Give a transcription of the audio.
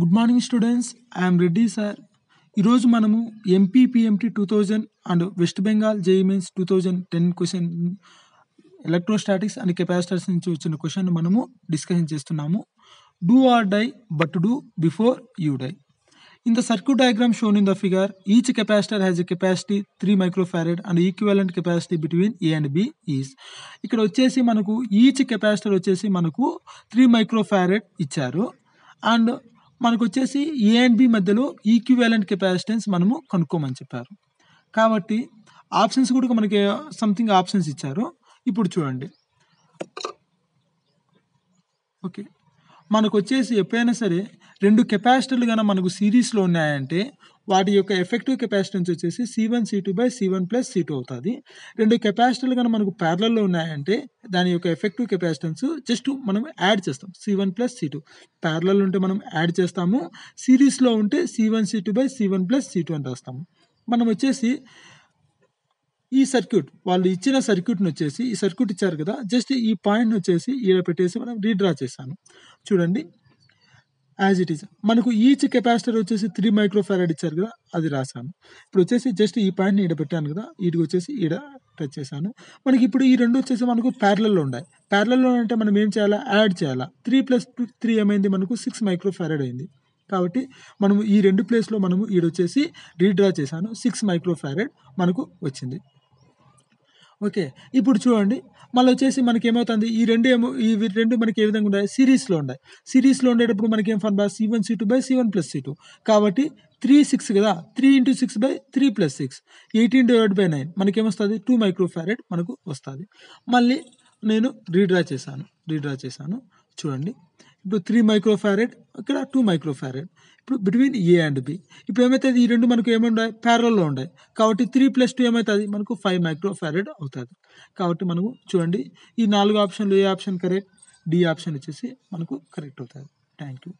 Good morning students I'm Reddy sir ఈరోజు మనము MPPMT two thousand and West Bengal JEE mains two thousand ten question electrostatics and capacitors నుంచి వచ్చిన question మనము discussion చేస్తున్నాము do or die but do before you die in the circuit diagram shown in the figure each capacitor has a capacity three microfarad and equivalent capacity between A and B is ఇక్కడ వచ్చేసి మనకు each capacitor వచ్చేసి మనకు three microfarad ఇచ్చారు and మనకు వచ్చేసి A and B మధ్యలో equivalent capacitance మనము కనుక్కోమని చెప్పారు కాబట్టి ఆప్షన్స్ కూడా మనకి సంథింగ్ ఆప్షన్స్ ఇచ్చారు ఇప్పుడు చూడండి ఓకే మనకు వచ్చేసి ఎప్పుడైనా సరే రెండు కెపాసిటర్లు కనుక మనకు సిరీస్లో ఉన్నాయంటే వాటి యొక్క ఎఫెక్టివ్ కెపాసిటెన్స్ వచ్చేసి C one C two by C one plus C two అవుతుంది రెండు కెపాసిటర్లు కనుక మనకు ప్యారలల్లో ఉన్నాయంటే దాని యొక్క ఎఫెక్టివ్ కెపాసిటెన్స్ జస్ట్ మనం యాడ్ చేస్తాం C one plus C two parallel ఉంటే మనం యాడ్ చేస్తాము సిరీస్లో ఉంటే C one C two by C one plus C two అని రాస్తాము మనం వచ్చేసి ఈ సర్క్యూట్ వాళ్ళు ఇచ్చిన సర్క్యూట్ని వచ్చేసి ఈ సర్క్యూట్ ఇచ్చారు కదా జస్ట్ ఈ పాయింట్ని వచ్చేసి ఈడ పెట్టేసి మనం రీడ్రా చేశాను చూడండి యాజ్ ఇట్ ఈజ్ మనకు ఈచ్ కెపాసిటర్ వచ్చేసి త్రీ మైక్రోఫారాడ్ ఇచ్చారు కదా అది రాశాను ఇప్పుడు వచ్చేసి జస్ట్ ఈ పాయింట్ని ఈడ పెట్టాను కదా ఈడికి వచ్చేసి ఈడ టచ్ చేశాను మనకి ఇప్పుడు ఈ రెండు వచ్చేసి మనకు ప్యారలల్లో ఉన్నాయి ప్యారలల్లో అంటే మనం ఏం చేయాలా యాడ్ చేయాలా త్రీ ప్లస్ టూ త్రీ ఏమైంది మనకు సిక్స్ మైక్రోఫారాడ్ అయింది కాబట్టి మనము ఈ రెండు ప్లేస్లో మనము ఈడొచ్చేసి రీడ్రా చేశాను సిక్స్ మైక్రోఫారాడ్ మనకు వచ్చింది ఓకే. ఇప్పుడు చూడండి. మళ్ళీ మనకి మనకేమవుతుంది ఈ రెండు ఏమో ఈ రెండు మనకి ఏ విధంగా ఉన్నాయి? సిరీస్‌లో ఉండే సిరీస్‌లో ఉండేటప్పుడు మనకి ఏం ఫన్ formula C1 C two by one plus C two కాబట్టి త్రీ సిక్స్ కదా! Three into six by three plus six eighteen divide by nine మనకేమొస్తుంది టూ మైక్రో ఫారాడ్ మనకు వస్తుంది మళ్ళీ నేను రీడ్రా చేశాను. రీడ్రా చేశాను. చూడండి. ఇప్పుడు త్రీ మైక్రో ఫ్యారెడ్ ఇక్కడ టూ మైక్రో ఫ్యారెడ్ ఇప్పుడు బిట్వీన్ ఏ అండ్ బి ఇప్పుడు ఏమవుతుంది ఈ రెండు మనకు ఏముండాయి ప్యారల్లో ఉన్నాయి కాబట్టి త్రీ ప్లస్ టూ ఏమవుతుంది మనకు ఫైవ్ మైక్రో ఫ్యారెడ్ అవుతుంది కాబట్టి మనము చూడండి ఈ నాలుగు ఆప్షన్లు A option correct D option వచ్చేసి మనకు కరెక్ట్ అవుతుంది థ్యాంక్ యూ